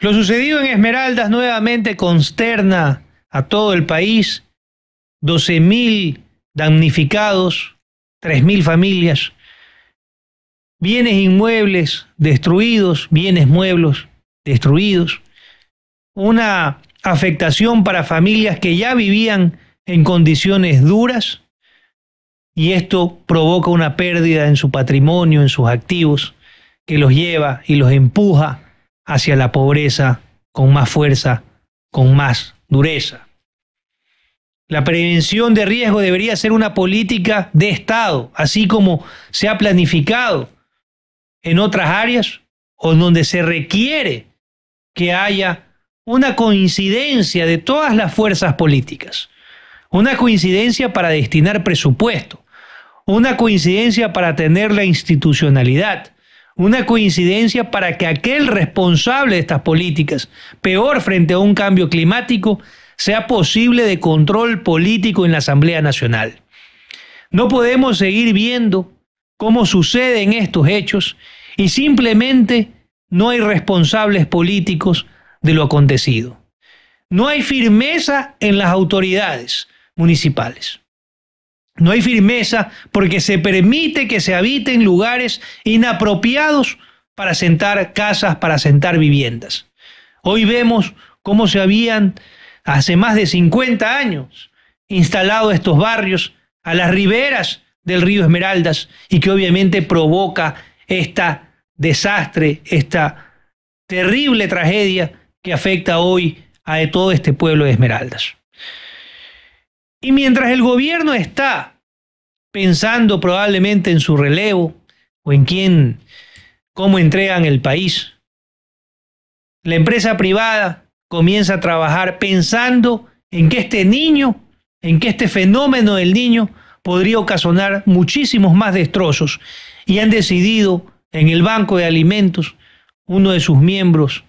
Lo sucedido en Esmeraldas nuevamente consterna a todo el país. 12.000 damnificados, 3.000 familias, bienes inmuebles destruidos, bienes muebles destruidos, una afectación para familias que ya vivían en condiciones duras y esto provoca una pérdida en su patrimonio, en sus activos, que los lleva y los empuja hacia la pobreza con más fuerza, con más dureza. La prevención de riesgo debería ser una política de Estado, así como se ha planificado en otras áreas o donde se requiere que haya una coincidencia de todas las fuerzas políticas, una coincidencia para destinar presupuesto, una coincidencia para tener la institucionalidad, una coincidencia para que aquel responsable de estas políticas, peor frente a un cambio climático, sea posible de control político en la Asamblea Nacional. No podemos seguir viendo cómo suceden estos hechos y simplemente no hay responsables políticos de lo acontecido. No hay firmeza en las autoridades municipales. No hay firmeza porque se permite que se habiten lugares inapropiados para sentar casas, para sentar viviendas. Hoy vemos cómo se habían, hace más de 50 años, instalado estos barrios a las riberas del río Esmeraldas y que obviamente provoca este desastre, esta terrible tragedia que afecta hoy a todo este pueblo de Esmeraldas. Y mientras el gobierno está pensando probablemente en su relevo o en quién, cómo entregan el país. La empresa privada comienza a trabajar pensando en que este niño, en que este fenómeno del niño podría ocasionar muchísimos más destrozos y han decidido en el Banco de Alimentos, uno de sus miembros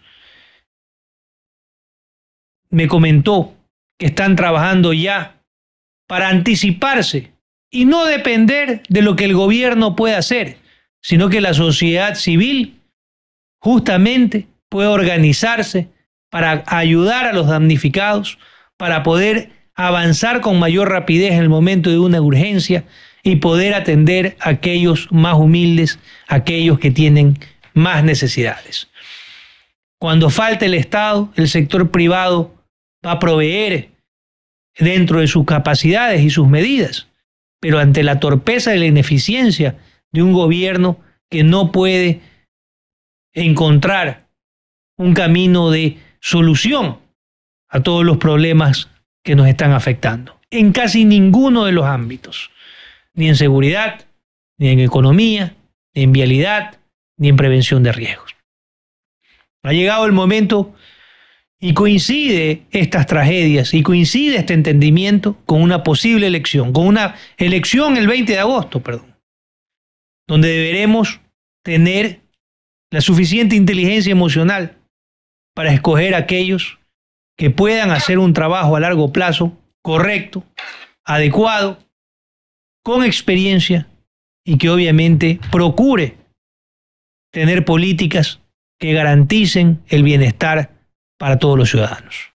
me comentó que están trabajando ya para anticiparse y no depender de lo que el gobierno pueda hacer, sino que la sociedad civil justamente puede organizarse para ayudar a los damnificados, para poder avanzar con mayor rapidez en el momento de una urgencia y poder atender a aquellos más humildes, a aquellos que tienen más necesidades. Cuando falte el Estado, el sector privado va a proveer dentro de sus capacidades y sus medidas pero ante la torpeza y la ineficiencia de un gobierno que no puede encontrar un camino de solución a todos los problemas que nos están afectando. En casi ninguno de los ámbitos, ni en seguridad, ni en economía, ni en vialidad, ni en prevención de riesgos. Ha llegado el momento y coincide estas tragedias y coincide este entendimiento con una posible elección, con una elección el 20 de agosto, perdón, donde deberemos tener la suficiente inteligencia emocional para escoger a aquellos que puedan hacer un trabajo a largo plazo correcto, adecuado, con experiencia y que obviamente procure tener políticas que garanticen el bienestar para todos los ciudadanos.